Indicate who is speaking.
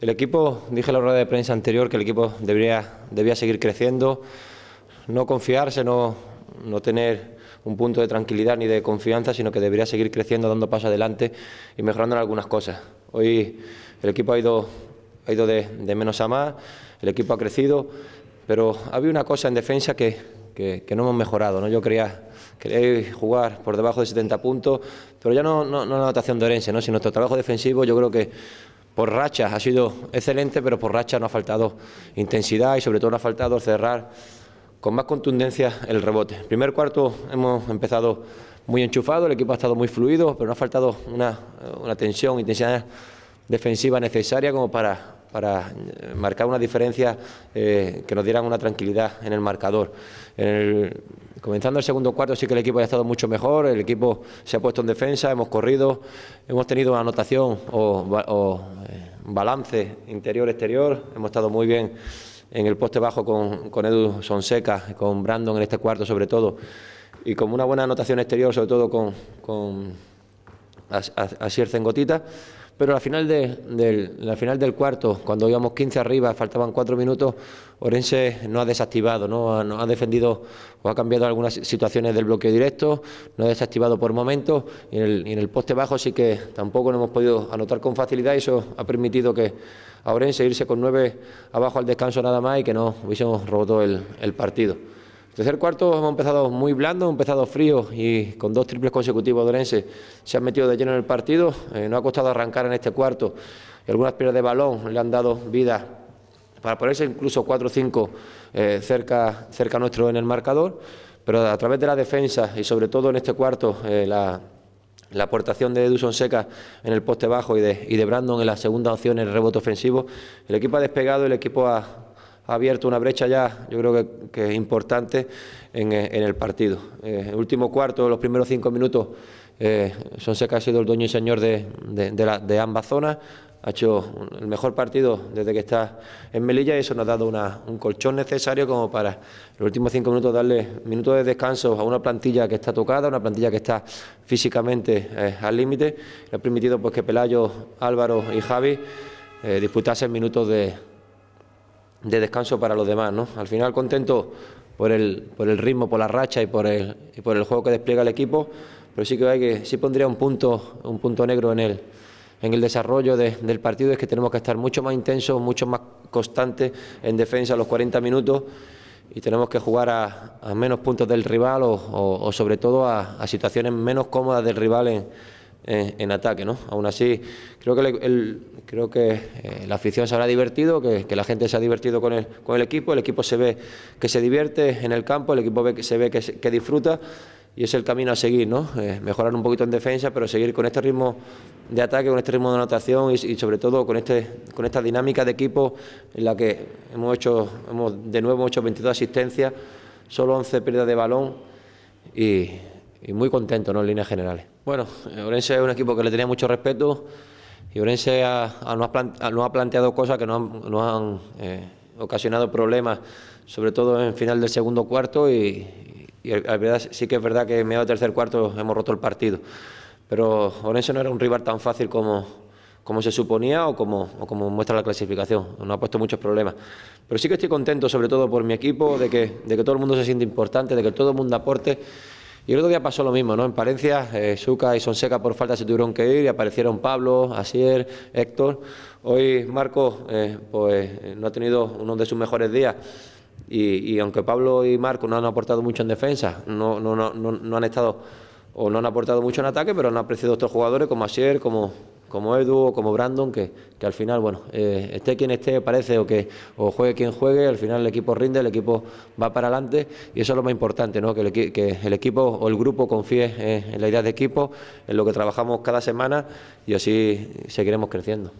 Speaker 1: El equipo, dije en la rueda de prensa anterior que el equipo debería, debía seguir creciendo, no confiarse, no, tener un punto de tranquilidad ni de confianza, sino que debería seguir creciendo, dando paso adelante y mejorando en algunas cosas. Hoy el equipo ha ido, de, menos a más, el equipo ha crecido, pero había una cosa en defensa que, no hemos mejorado. ¿no? Yo quería, jugar por debajo de 70 puntos, pero ya no, no, la anotación de Orense, sino nuestro trabajo defensivo yo creo que por rachas ha sido excelente, pero por rachas no ha faltado intensidad y sobre todo no ha faltado cerrar con más contundencia el rebote. primer cuarto hemos empezado muy enchufado, el equipo ha estado muy fluido, pero no ha faltado una, tensión, intensidad defensiva necesaria como para, eh, marcar una diferencia eh, que nos dieran una tranquilidad en el marcador. el Comenzando el segundo cuarto sí que el equipo ha estado mucho mejor, el equipo se ha puesto en defensa, hemos corrido, hemos tenido una anotación o, eh, balance interior-exterior, hemos estado muy bien en el poste bajo con, con Edu Sonseca, con Brandon en este cuarto sobre todo, y con una buena anotación exterior, sobre todo con, con Asier Zengotita. Pero al final, del, la final del cuarto, cuando íbamos 15 arriba, faltaban 4 minutos, Orense no ha desactivado, no ha, defendido o ha cambiado algunas situaciones del bloqueo directo, no ha desactivado por momentos y en el, poste bajo sí que tampoco no hemos podido anotar con facilidad y eso ha permitido que a Orense irse con 9 abajo al descanso nada más y que no hubiésemos roto el partido. El tercer cuarto hemos empezado muy blando, hemos empezado frío y con dos triples consecutivos de Orense se han metido de lleno en el partido. Eh, no ha costado arrancar en este cuarto. Algunas piernas de balón le han dado vida para ponerse incluso 4 o 5 eh, cerca, cerca nuestro en el marcador. Pero a través de la defensa y sobre todo en este cuarto, eh, la, aportación de Duson Seca en el poste bajo y de, Brandon en la segunda opción el rebote ofensivo, el equipo ha despegado, el equipo ha ha abierto una brecha ya, yo creo que, es importante en, eh, el partido. el eh, último cuarto, los primeros cinco minutos, eh, Sonseca ha sido el dueño y señor de, ambas zonas, ha hecho el mejor partido desde que está en Melilla y eso nos ha dado un colchón necesario como para los últimos cinco minutos darle minutos de descanso a una plantilla que está tocada, una plantilla que está físicamente eh, al límite. Le ha permitido pues, que Pelayo, Álvaro y Javi disputasen minutos de, de descanso para los demás. Al final contento por el, por el ritmo, por la racha y por, el, por el juego que despliega el equipo, pero sí que, hay que sí pondría un punto, un punto negro en el, en el desarrollo del partido, es que tenemos que estar mucho más intensos, mucho más constantes en defensa los 40 minutos y tenemos que jugar a, menos puntos del rival o, sobre todo a, a situaciones menos cómodas del rival en en, ataque. ¿no? Aún así, creo que, creo que eh, la afición se habrá divertido, que, la gente se ha divertido con el, con el equipo, el equipo se ve que se divierte en el campo, el equipo se ve que, disfruta y es el camino a seguir, ¿no? Eh, mejorar un poquito en defensa, pero seguir con este ritmo de ataque, con este ritmo de anotación y, sobre todo con este con esta dinámica de equipo en la que hemos hecho hemos de nuevo hemos hecho 22 asistencias, solo 11 pérdidas de balón y y muy contento en líneas generales. Bueno, eh, Orense es un equipo que le tenía mucho respeto y Orense ha, ha, ha planteado cosas que nos han, eh, ocasionado problemas, sobre todo en final del segundo cuarto y, y sí que es verdad que en medio del tercer cuarto hemos roto el partido. Pero Orense no era un rival tan fácil como, como se suponía o como, como muestra la clasificación. ...no ha puesto muchos problemas. Pero sí que estoy contento, sobre todo por mi equipo, de que, de que todo el mundo se siente importante, de que todo el mundo aporte. Y el otro día pasó lo mismo, ¿no? En Parencia, eh, Suca y Sonseca por falta se tuvieron que ir y aparecieron Pablo, Asier, Héctor. Hoy Marco, eh, pues, eh, no ha tenido uno de sus mejores días. Y, aunque Pablo y Marco no han aportado mucho en defensa, no, no, no, no han estado o no han aportado mucho en ataque, pero han apreciado otros jugadores como Asier, como, como Edu o como Brandon, que, que al final, bueno, eh, esté quien esté, parece, o que o juegue quien juegue, al final el equipo rinde, el equipo va para adelante y eso es lo más importante, ¿no? que, el, equipo o el grupo confíe en la idea de equipo, en lo que trabajamos cada semana y así seguiremos creciendo.